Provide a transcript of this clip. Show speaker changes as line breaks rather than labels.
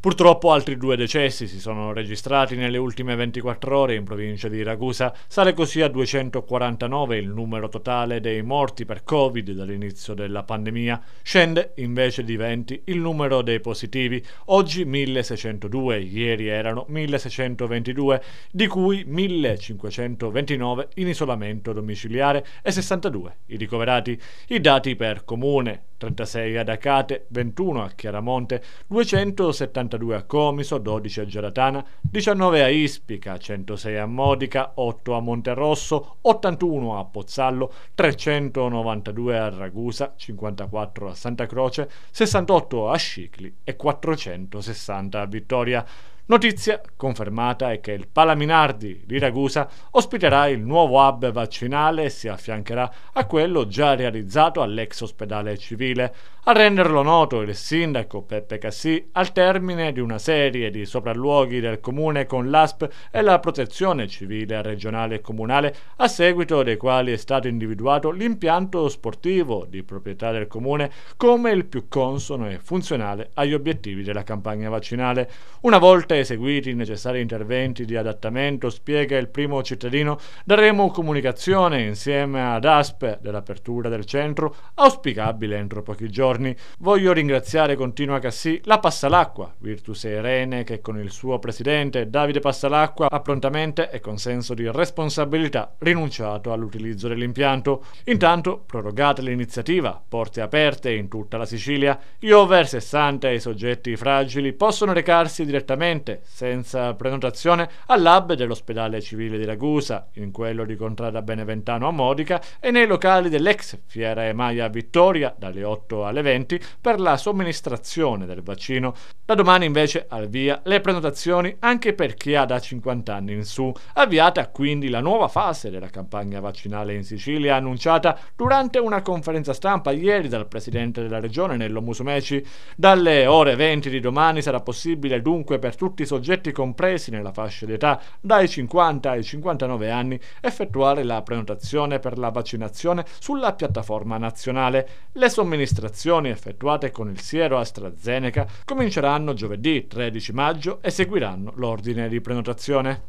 Purtroppo altri due decessi si sono registrati nelle ultime 24 ore in provincia di Ragusa. Sale così a 249 il numero totale dei morti per Covid dall'inizio della pandemia. Scende invece di 20 il numero dei positivi. Oggi 1602, ieri erano 1622, di cui 1529 in isolamento domiciliare e 62 i ricoverati. I dati per comune 36 ad Acate, 21 a Chiaramonte, 270 52 a Comiso, 12 a Geratana, 19 a Ispica, 106 a Modica, 8 a Monterosso, 81 a Pozzallo, 392 a Ragusa, 54 a Santa Croce, 68 a Scicli e 460 a Vittoria. Notizia confermata è che il Palaminardi di Ragusa ospiterà il nuovo hub vaccinale e si affiancherà a quello già realizzato all'ex ospedale civile. A renderlo noto il sindaco Peppe Cassì al termine di una serie di sopralluoghi del comune con l'ASP e la protezione civile regionale e comunale, a seguito dei quali è stato individuato l'impianto sportivo di proprietà del comune come il più consono e funzionale agli obiettivi della campagna vaccinale. Una volta eseguiti i necessari interventi di adattamento, spiega il primo cittadino, daremo comunicazione insieme ad ASP dell'apertura del centro, auspicabile entro pochi giorni. Voglio ringraziare, continua Cassì, la Passalacqua, Virtus Irene che con il suo presidente Davide Passalacqua ha prontamente e con senso di responsabilità rinunciato all'utilizzo dell'impianto. Intanto prorogate l'iniziativa, porte aperte in tutta la Sicilia, gli over 60 e i soggetti fragili possono recarsi direttamente gratuitamente, senza prenotazione, al lab dell'ospedale civile di Ragusa, in quello di Contrada Beneventano a Modica e nei locali dell'ex Fiera Emaia Vittoria dalle 8 alle 20 per la somministrazione del vaccino. Da domani invece al via le prenotazioni anche per chi ha da 50 anni in su. Avviata quindi la nuova fase della campagna vaccinale in Sicilia annunciata durante una conferenza stampa ieri dal presidente della regione Nello Musumeci. Dalle ore 20 di domani sarà possibile dunque per tutti tutti i soggetti compresi nella fascia di età dai 50 ai 59 anni effettuare la prenotazione per la vaccinazione sulla piattaforma nazionale. Le somministrazioni effettuate con il siero AstraZeneca cominceranno giovedì 13 maggio e seguiranno l'ordine di prenotazione.